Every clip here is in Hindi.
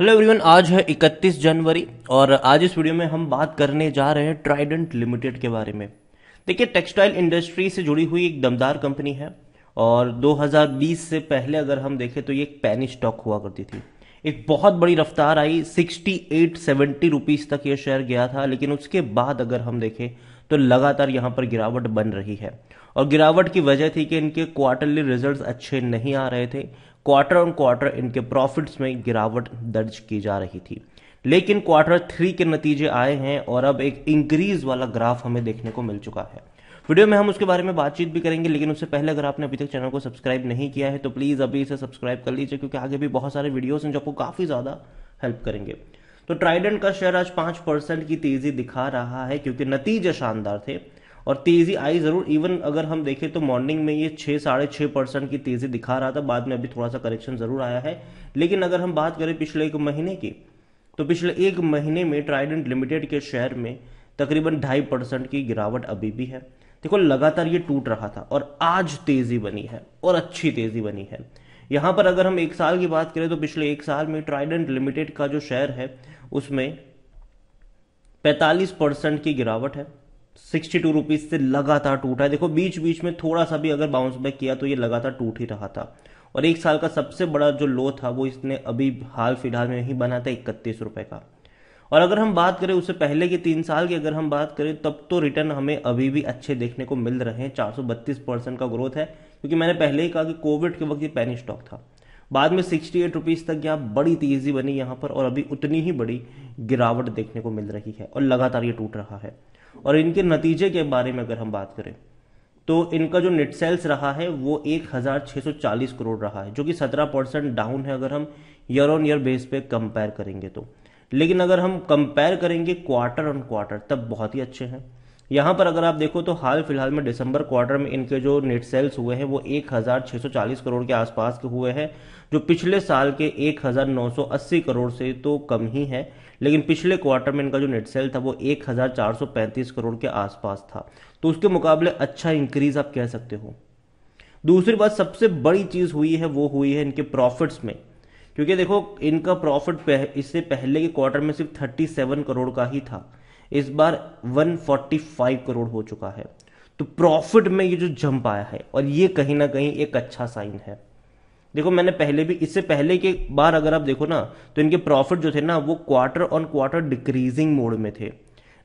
हेलो एवरीवन आज है 31 जनवरी और आज इस वीडियो में हम बात करने जा रहे हैं ट्राइडेंट लिमिटेड के बारे में देखिए टेक्सटाइल इंडस्ट्री से जुड़ी हुई एक दमदार कंपनी है और 2020 से पहले अगर हम देखें तो ये एक पैनी स्टॉक हुआ करती थी एक बहुत बड़ी रफ्तार आई 68 70 रुपीस तक ये शेयर गया था लेकिन उसके बाद अगर हम देखें तो लगातार यहाँ पर गिरावट बन रही है और गिरावट की वजह थी कि इनके क्वार्टरली रिजल्ट्स अच्छे नहीं आ रहे थे क्वार्टर ऑन क्वार्टर इनके प्रॉफिट्स में गिरावट दर्ज की जा रही थी लेकिन क्वार्टर थ्री के नतीजे आए हैं और अब एक इंक्रीज वाला ग्राफ हमें देखने को मिल चुका है वीडियो में हम उसके बारे में बातचीत भी करेंगे लेकिन उससे पहले अगर आपने अभी तक चैनल को सब्सक्राइब नहीं किया है तो प्लीज़ अभी इसे सब्सक्राइब कर लीजिए क्योंकि आगे भी बहुत सारे वीडियोस हैं जो आपको काफ़ी ज़्यादा हेल्प करेंगे तो ट्राइडेंट का शेयर आज पांच परसेंट की तेज़ी दिखा रहा है क्योंकि नतीजे शानदार थे और तेज़ी आई ज़रूर इवन अगर हम देखें तो मॉर्निंग में ये छः साढ़े छः परसेंट की तेज़ी दिखा रहा था बाद में अभी थोड़ा सा करेक्शन ज़रूर आया है लेकिन अगर हम बात करें पिछले एक महीने की तो पिछले एक महीने में ट्राइडेंट लिमिटेड के शेयर में तकरीबन ढाई परसेंट की गिरावट अभी भी है देखो लगातार ये टूट रहा था और आज तेज़ी बनी है और अच्छी तेज़ी बनी है यहाँ पर अगर हम एक साल की बात करें तो पिछले एक साल में ट्राइडेंट लिमिटेड का जो शेयर है उसमें 45 परसेंट की गिरावट है सिक्सटी टू रुपीज़ से लगातार टूटा है देखो बीच बीच में थोड़ा सा भी अगर बाउंस बैक किया तो ये लगातार टूट ही रहा था और एक साल का सबसे बड़ा जो लो था वो इसने अभी हाल फिलहाल में ही बना था इकतीस रुपए का और अगर हम बात करें उससे पहले के तीन साल की अगर हम बात करें तब तो रिटर्न हमें अभी भी अच्छे देखने को मिल रहे हैं चार परसेंट का ग्रोथ है क्योंकि मैंने पहले ही कहा कि कोविड के वक्त ये पैनी स्टॉक था बाद में सिक्सटी एट रुपीज़ तक यहाँ बड़ी तेज़ी बनी यहाँ पर और अभी उतनी ही बड़ी गिरावट देखने को मिल रही है और लगातार ये टूट रहा है और इनके नतीजे के बारे में अगर हम बात करें तो इनका जो नेट सेल्स रहा है वो 1640 करोड़ रहा है जो कि 17 परसेंट डाउन है अगर हम ईयर ऑन ईयर बेस पे कंपेयर करेंगे तो लेकिन अगर हम कंपेयर करेंगे क्वार्टर ऑन क्वार्टर तब बहुत ही अच्छे हैं यहाँ पर अगर आप देखो तो हाल फिलहाल में दिसंबर क्वार्टर में इनके जो नेट सेल्स हुए हैं वो 1640 करोड़ के आसपास के हुए हैं जो पिछले साल के 1980 करोड़ से तो कम ही है लेकिन पिछले क्वार्टर में इनका जो नेट सेल था वो 1435 करोड़ के आसपास था तो उसके मुकाबले अच्छा इंक्रीज आप कह सकते हो दूसरी बात सबसे बड़ी चीज़ हुई है वो हुई है इनके प्रॉफिट्स में क्योंकि देखो इनका प्रॉफिट पह, इससे पहले के क्वार्टर में सिर्फ 37 करोड़ का ही था इस बार 145 करोड़ हो चुका है तो प्रॉफिट में ये जो जंप आया है और ये कहीं ना कहीं एक अच्छा साइन है देखो मैंने पहले भी इससे पहले के बार अगर आप देखो ना तो इनके प्रॉफिट जो थे ना वो quarter on quarter decreasing mode में थे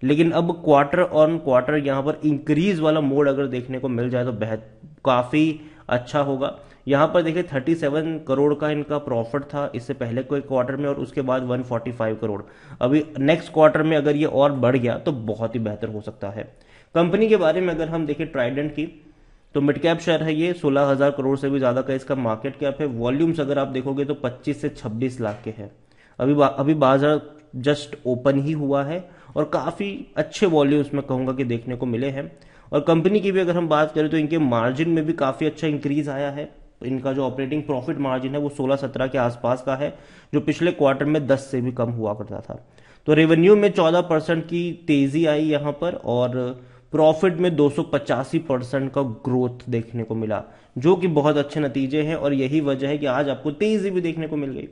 लेकिन अब क्वार्टर ऑन क्वार्टर यहाँ पर इंक्रीज वाला मोड अगर देखने को मिल जाए तो बेहद काफ़ी अच्छा होगा यहाँ पर देखिए 37 करोड़ का इनका प्रॉफिट था इससे पहले कोई क्वार्टर में और उसके बाद 145 करोड़ अभी नेक्स्ट क्वार्टर में अगर ये और बढ़ गया तो बहुत ही बेहतर हो सकता है कंपनी के बारे में अगर हम देखें ट्राइडेंट की तो मिड कैप शेयर है ये 16000 करोड़ से भी ज़्यादा का इसका मार्केट कैप है वॉल्यूम्स अगर आप देखोगे तो पच्चीस से छब्बीस लाख के हैं अभी बा, अभी बाजार जस्ट ओपन ही हुआ है और काफ़ी अच्छे वॉल्यूम्स में कहूँगा कि देखने को मिले हैं और कंपनी की भी अगर हम बात करें तो इनके मार्जिन में भी काफ़ी अच्छा इंक्रीज आया है इनका जो ऑपरेटिंग प्रॉफिट मार्जिन है वो सोलह सत्रह के आसपास का है जो पिछले क्वार्टर में दस से भी कम हुआ करता था तो रेवेन्यू में चौदह परसेंट की तेज़ी आई यहाँ पर और प्रॉफिट में दो परसेंट का ग्रोथ देखने को मिला जो कि बहुत अच्छे नतीजे हैं और यही वजह है कि आज आपको तेज़ी भी देखने को मिल गई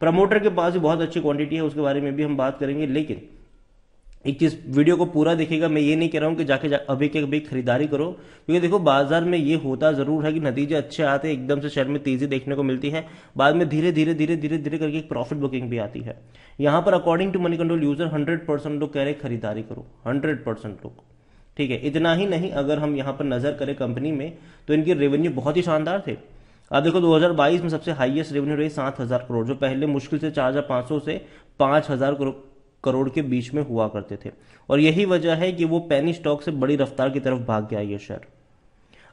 प्रमोटर के पास भी बहुत अच्छी क्वांटिटी है उसके बारे में भी हम बात करेंगे लेकिन एक चीज़ वीडियो को पूरा देखेगा मैं ये नहीं कह रहा हूँ कि जाके जा, अभी के अभी खरीदारी करो क्योंकि देखो बाजार में ये होता ज़रूर है कि नतीजे अच्छे आते हैं एकदम से शेयर में तेज़ी देखने को मिलती है बाद में धीरे धीरे धीरे धीरे धीरे करके एक प्रॉफिट बुकिंग भी आती है यहाँ पर according to Moneycontrol user hundred percent लोग कह रहे खरीदारी करो हंड्रेड परसेंट लोग ठीक है इतना ही नहीं अगर हम यहाँ पर नज़र करें कंपनी में तो इनके रेवेन्यू बहुत ही शानदार थे अब देखो 2022 में सबसे हाईएस्ट रेवेन्यू रही सात हज़ार करोड़ जो पहले मुश्किल से चार हज़ार पांच सौ से पांच हज़ार करोड़ करोड़ के बीच में हुआ करते थे और यही वजह है कि वो पैनी स्टॉक से बड़ी रफ्तार की तरफ भाग गया ये शेयर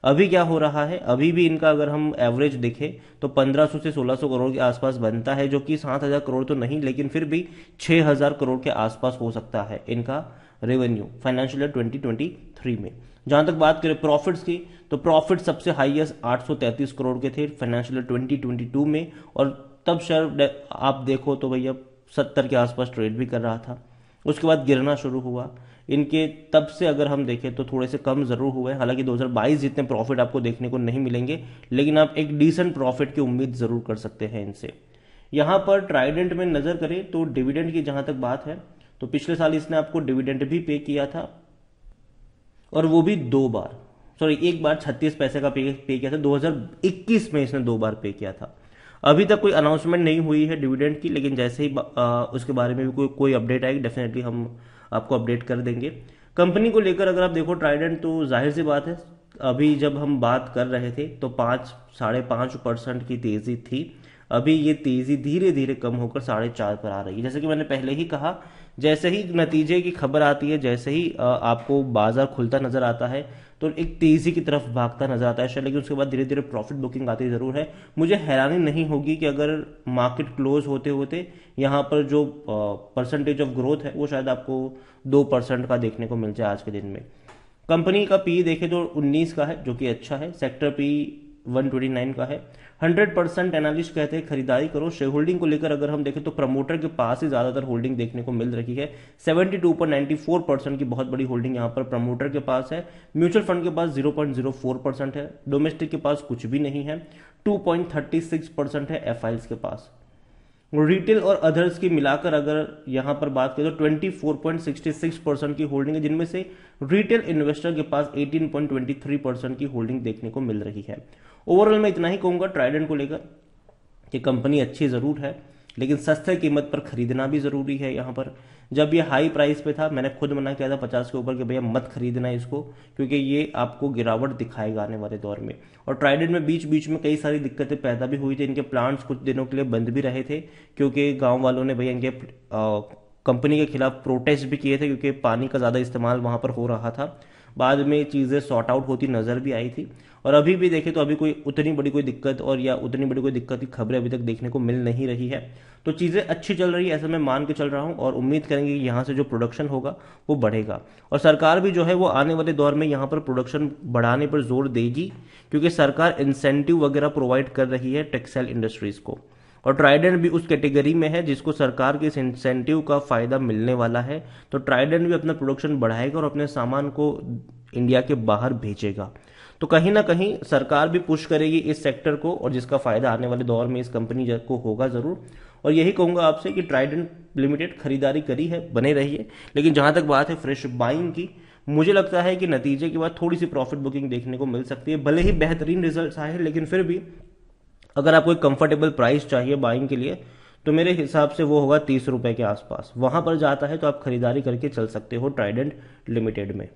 अभी क्या हो रहा है अभी भी इनका अगर हम एवरेज देखें तो 1500 से 1600 करोड़ के आसपास बनता है जो कि 7000 करोड़ तो नहीं लेकिन फिर भी 6000 करोड़ के आसपास हो सकता है इनका रेवेन्यू फाइनेंशियल ईयर 2023 में जहां तक बात करें प्रॉफिट्स की तो प्रॉफिट सबसे हाईएस्ट आठ करोड़ के थे फाइनेंशियल ईयर 2022 में और तब शेयर आप देखो तो भैया सत्तर के आसपास ट्रेड भी कर रहा था उसके बाद गिरना शुरू हुआ इनके तब से अगर हम देखें तो थोड़े से कम ज़रूर हुए हालांकि 2022 जितने प्रॉफिट आपको देखने को नहीं मिलेंगे लेकिन आप एक डिसेंट प्रॉफिट की उम्मीद ज़रूर कर सकते हैं इनसे यहाँ पर ट्राइडेंट में नज़र करें तो डिविडेंड की जहां तक बात है तो पिछले साल इसने आपको डिविडेंड भी पे किया था और वो भी दो बार सॉरी एक बार छत्तीस पैसे का पे पे किया था 2021 में इसने दो बार पे किया था अभी तक कोई अनाउंसमेंट नहीं हुई है डिविडेंड की लेकिन जैसे ही आ, उसके बारे में भी कोई कोई अपडेट आएगी डेफिनेटली हम आपको अपडेट कर देंगे कंपनी को लेकर अगर आप देखो ट्राइडेंट तो जाहिर सी बात है अभी जब हम बात कर रहे थे तो पाँच साढ़े पाँच परसेंट की तेज़ी थी अभी ये तेज़ी धीरे धीरे कम होकर साढ़े चार पर आ रही है जैसे कि मैंने पहले ही कहा जैसे ही नतीजे की खबर आती है जैसे ही आपको बाजार खुलता नज़र आता है तो एक तेज़ी की तरफ भागता नजर आता है लेकिन उसके बाद धीरे धीरे प्रॉफिट बुकिंग आती ज़रूर है मुझे हैरानी नहीं होगी कि अगर मार्केट क्लोज होते होते यहाँ पर जो परसेंटेज ऑफ ग्रोथ है वो शायद आपको दो परसेंट का देखने को मिल जाए आज के दिन में कंपनी का पी देखे तो 19 का है जो कि अच्छा है सेक्टर पी 129 का है 100 परसेंट एनालिस्ट कहते हैं खरीदारी करो शेयर होल्डिंग को लेकर अगर हम देखें तो प्रमोटर के पास ही ज़्यादातर होल्डिंग देखने को मिल रही है 72.94 परसेंट की बहुत बड़ी होल्डिंग यहां पर प्रमोटर के पास है म्यूचुअल फंड के पास 0.04 परसेंट है डोमेस्टिक के पास कुछ भी नहीं है 2.36 परसेंट है एफ के पास रिटेल और अदर्स की मिलाकर अगर यहां पर बात करें तो 24.66 परसेंट की होल्डिंग है जिनमें से रिटेल इन्वेस्टर के पास 18.23 परसेंट की होल्डिंग देखने को मिल रही है ओवरऑल मैं इतना ही कहूंगा ट्राइडेंट को लेकर कि कंपनी अच्छी ज़रूर है लेकिन सस्ते कीमत पर खरीदना भी ज़रूरी है यहाँ पर जब ये हाई प्राइस पे था मैंने खुद मना किया था पचास के ऊपर कि भैया मत खरीदना इसको क्योंकि ये आपको गिरावट दिखाएगा आने वाले दौर में और ट्राइडेंट में बीच बीच में कई सारी दिक्कतें पैदा भी हुई थी इनके प्लांट्स कुछ दिनों के लिए बंद भी रहे थे क्योंकि गाँव वालों ने भैया इनके कंपनी के खिलाफ प्रोटेस्ट भी किए थे क्योंकि पानी का ज़्यादा इस्तेमाल वहाँ पर हो रहा था बाद में चीज़ें सॉर्ट आउट होती नज़र भी आई थी और अभी भी देखें तो अभी कोई उतनी बड़ी कोई दिक्कत और या उतनी बड़ी कोई दिक्कत की खबरें अभी तक देखने को मिल नहीं रही है तो चीज़ें अच्छी चल रही है ऐसा मैं मान के चल रहा हूँ और उम्मीद करेंगे कि यहाँ से जो प्रोडक्शन होगा वो बढ़ेगा और सरकार भी जो है वो आने वाले दौर में यहाँ पर प्रोडक्शन बढ़ाने पर जोर देगी क्योंकि सरकार इंसेंटिव वगैरह प्रोवाइड कर रही है टेक्सटाइल इंडस्ट्रीज़ को और ट्राइडेंट भी उस कैटेगरी में है जिसको सरकार के इस इंसेंटिव का फ़ायदा मिलने वाला है तो ट्राइडेंट भी अपना प्रोडक्शन बढ़ाएगा और अपने सामान को इंडिया के बाहर भेजेगा तो कहीं ना कहीं सरकार भी पुश करेगी इस सेक्टर को और जिसका फ़ायदा आने वाले दौर में इस कंपनी को होगा ज़रूर और यही कहूंगा आपसे कि ट्राइडेंट लिमिटेड खरीदारी करी है बने रहिए लेकिन जहां तक बात है फ्रेश बाइंग की मुझे लगता है कि नतीजे के बाद थोड़ी सी प्रॉफिट बुकिंग देखने को मिल सकती है भले ही बेहतरीन रिजल्ट आए हैं लेकिन फिर भी अगर आपको एक कंफर्टेबल प्राइस चाहिए बाइंग के लिए तो मेरे हिसाब से वो होगा तीस रुपए के आसपास वहां पर जाता है तो आप खरीदारी करके चल सकते हो ट्राइडेंट लिमिटेड में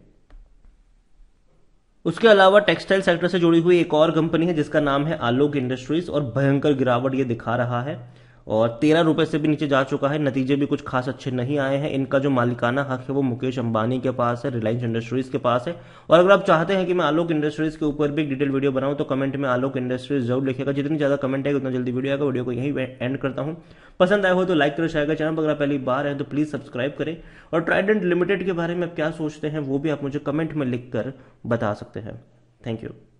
उसके अलावा टेक्सटाइल सेक्टर से जुड़ी हुई एक और कंपनी है जिसका नाम है आलोक इंडस्ट्रीज और भयंकर गिरावट ये दिखा रहा है और तेरह रुपये से भी नीचे जा चुका है नतीजे भी कुछ खास अच्छे नहीं आए हैं इनका जो मालिकाना हक है वो मुकेश अंबानी के पास है रिलायंस इंडस्ट्रीज़ के पास है और अगर आप चाहते हैं कि मैं आलोक इंडस्ट्रीज़ के ऊपर भी डिटेल वीडियो बनाऊँ तो कमेंट में आलोक इंडस्ट्रीज़ जरूर लिखेगा जितनी ज़्यादा कमेंट है उतना जल्दी वीडियो आएगा वीडियो को यही एंड करता हूँ पसंद आया हो तो लाइक करो शेयर करें चैनल पर अगर पहली बार है तो प्लीज़ सब्सक्राइब करें और ट्राइडेंट लिमिटेड के बारे में आप क्या सोचते हैं वो भी आप मुझे कमेंट में लिख बता सकते हैं थैंक यू